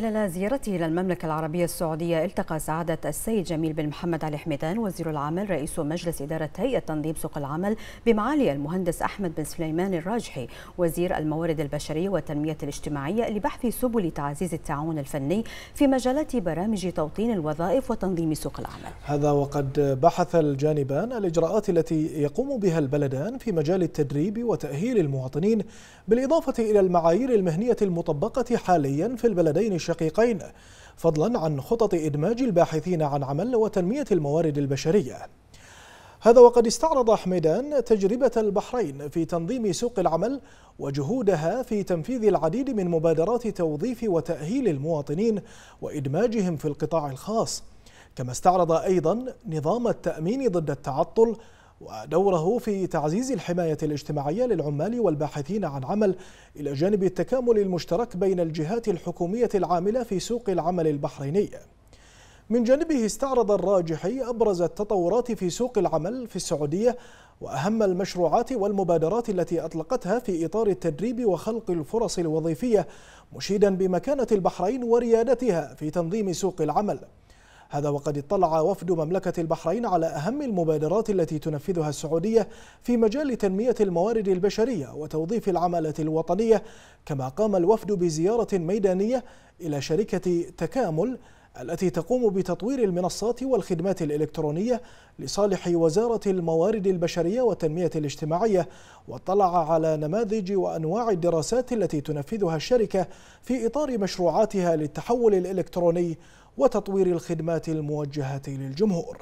خلال زيارته إلى المملكة العربية السعودية التقى سعادة السيد جميل بن محمد علي حميدان وزير العمل رئيس مجلس إدارة هيئة تنظيم سوق العمل بمعالي المهندس أحمد بن سليمان الراجحي وزير الموارد البشرية والتنمية الاجتماعية لبحث سبل تعزيز التعاون الفني في مجالات برامج توطين الوظائف وتنظيم سوق العمل هذا وقد بحث الجانبان الإجراءات التي يقوم بها البلدان في مجال التدريب وتأهيل المواطنين بالإضافة إلى المعايير المهنية المطبقة حاليا في البلدين الشقيقين فضلا عن خطط إدماج الباحثين عن عمل وتنمية الموارد البشرية هذا وقد استعرض حميدان تجربة البحرين في تنظيم سوق العمل وجهودها في تنفيذ العديد من مبادرات توظيف وتأهيل المواطنين وإدماجهم في القطاع الخاص كما استعرض أيضا نظام التأمين ضد التعطل ودوره في تعزيز الحماية الاجتماعية للعمال والباحثين عن عمل إلى جانب التكامل المشترك بين الجهات الحكومية العاملة في سوق العمل البحريني من جانبه استعرض الراجحي أبرز التطورات في سوق العمل في السعودية وأهم المشروعات والمبادرات التي أطلقتها في إطار التدريب وخلق الفرص الوظيفية مشيدا بمكانة البحرين وريادتها في تنظيم سوق العمل هذا وقد اطلع وفد مملكة البحرين على أهم المبادرات التي تنفذها السعودية في مجال تنمية الموارد البشرية وتوظيف العمالة الوطنية كما قام الوفد بزيارة ميدانية إلى شركة تكامل التي تقوم بتطوير المنصات والخدمات الإلكترونية لصالح وزارة الموارد البشرية والتنمية الاجتماعية واطلع على نماذج وأنواع الدراسات التي تنفذها الشركة في إطار مشروعاتها للتحول الإلكتروني وتطوير الخدمات الموجهة للجمهور